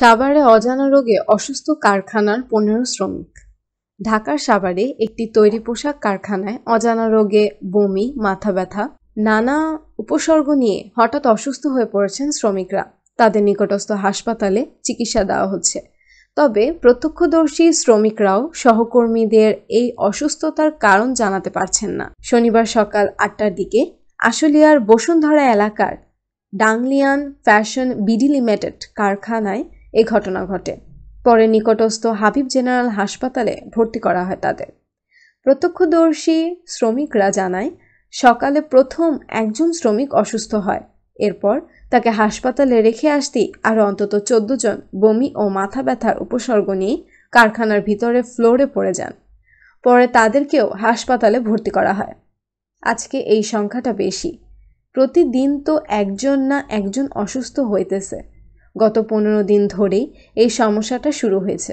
সাভারে অজানা রোগে অসুস্থ কারখানার পনেরো শ্রমিক ঢাকার সাভারে একটি তৈরি পোশাক কারখানায় অজানা রোগে বমি মাথা ব্যথা নানা উপসর্গ নিয়ে হঠাৎ অসুস্থ হয়ে পড়েছেন শ্রমিকরা তাদের নিকটস্থ হাসপাতালে চিকিৎসা দেওয়া হচ্ছে তবে প্রত্যক্ষদর্শী শ্রমিকরাও সহকর্মীদের এই অসুস্থতার কারণ জানাতে পারছেন না শনিবার সকাল আটটার দিকে আশুলিয়ার বসুন্ধরা এলাকার ডাংলিয়ান ফ্যাশন বিডি লিমিটেড কারখানায় এই ঘটনা ঘটে পরে নিকটস্থ হাবিব জেনারেল হাসপাতালে ভর্তি করা হয় তাদের প্রত্যক্ষদর্শী শ্রমিকরা জানায় সকালে প্রথম একজন শ্রমিক অসুস্থ হয় এরপর তাকে হাসপাতালে রেখে আসতেই আরও অন্তত চোদ্দ জন বমি ও মাথা ব্যথার উপসর্গ নিয়ে কারখানার ভিতরে ফ্লোরে পড়ে যান পরে তাদেরকেও হাসপাতালে ভর্তি করা হয় আজকে এই সংখ্যাটা বেশি প্রতিদিন তো একজন না একজন অসুস্থ হইতেছে গত পনেরো দিন ধরেই এই সমস্যাটা শুরু হয়েছে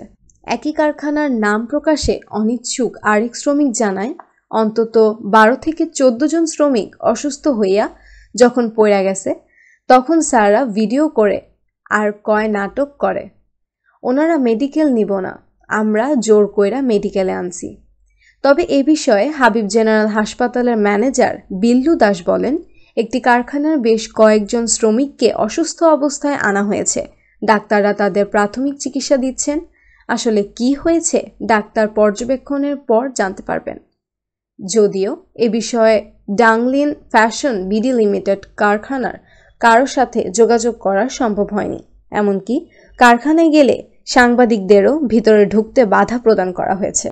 একই কারখানার নাম প্রকাশে অনিচ্ছুক আরেক শ্রমিক জানায় অন্তত বারো থেকে চোদ্দ জন শ্রমিক অসুস্থ হইয়া যখন পড়া গেছে তখন স্যাররা ভিডিও করে আর কয় নাটক করে ওনারা মেডিকেল নিব না আমরা জোর কইরা মেডিকেলে আনছি তবে এ বিষয়ে হাবিব জেনারেল হাসপাতালের ম্যানেজার বিল্লু দাস বলেন একটি কারখানার বেশ কয়েকজন শ্রমিককে অসুস্থ অবস্থায় আনা হয়েছে ডাক্তাররা তাদের প্রাথমিক চিকিৎসা দিচ্ছেন আসলে কি হয়েছে ডাক্তার পর্যবেক্ষণের পর জানতে পারবেন যদিও এ বিষয়ে ডাংলিন ফ্যাশন বিডি লিমিটেড কারখানার কারোর সাথে যোগাযোগ করা সম্ভব হয়নি এমনকি কারখানায় গেলে সাংবাদিকদেরও ভিতরে ঢুকতে বাধা প্রদান করা হয়েছে